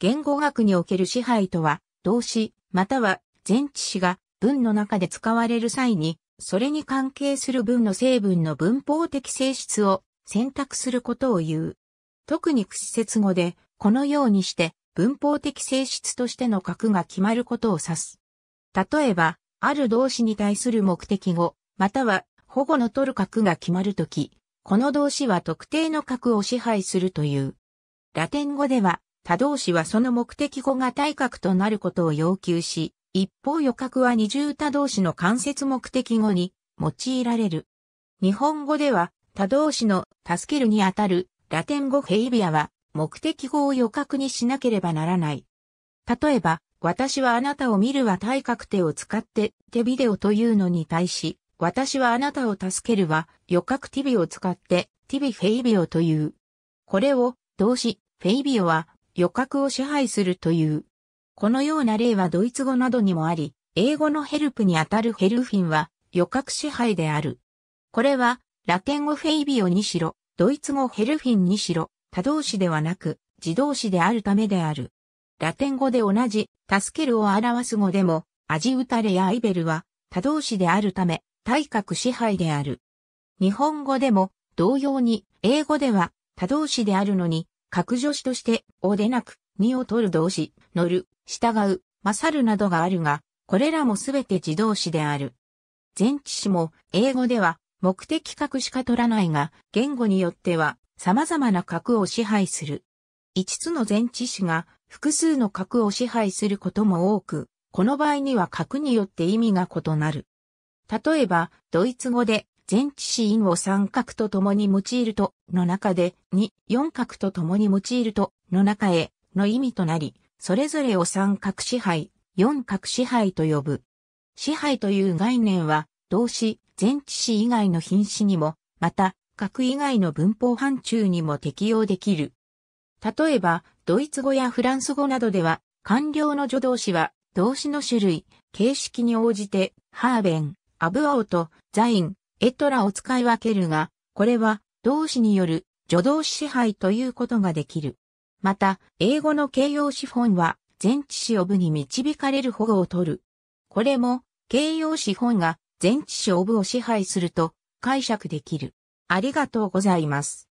言語学における支配とは、動詞、または前置詞が文の中で使われる際に、それに関係する文の成分の文法的性質を選択することを言う。特に屈折語で、このようにして文法的性質としての格が決まることを指す。例えば、ある動詞に対する目的語、または保護の取る格が決まるとき、この動詞は特定の格を支配するという。ラテン語では、他動詞はその目的語が対角となることを要求し、一方予格は二重他動詞の間接目的語に用いられる。日本語では他動詞の助けるにあたるラテン語ヘイビアは目的語を予格にしなければならない。例えば、私はあなたを見るは対角手を使って手ビデオというのに対し、私はあなたを助けるは予格ティビを使ってティビフェイビオという。これを動詞フェイビオは予覚を支配するという。このような例はドイツ語などにもあり、英語のヘルプにあたるヘルフィンは予覚支配である。これは、ラテン語フェイビオにしろ、ドイツ語ヘルフィンにしろ、他動詞ではなく、自動詞であるためである。ラテン語で同じ、助けるを表す語でも、アジウタレやアイベルは、他動詞であるため、対角支配である。日本語でも、同様に、英語では、他動詞であるのに、格助詞として、おでなく、にを取る動詞、乗る、従う、勝るなどがあるが、これらもすべて自動詞である。前置詞も、英語では、目的格しか取らないが、言語によっては、様々な格を支配する。5つの前置詞が、複数の格を支配することも多く、この場合には格によって意味が異なる。例えば、ドイツ語で、前置詞因を三角と共に用いるとの中で、に、四角と共に用いるとの中への意味となり、それぞれを三角支配、四角支配と呼ぶ。支配という概念は、動詞、前置詞以外の品詞にも、また、角以外の文法範疇にも適用できる。例えば、ドイツ語やフランス語などでは、官僚の助動詞は、動詞の種類、形式に応じて、ハーベン、アブアオと、ザイン、エトラを使い分けるが、これは動詞による助動詞支配ということができる。また、英語の形容詞本は前置詞オブに導かれる保護を取る。これも形容詞本が前置詞オブを支配すると解釈できる。ありがとうございます。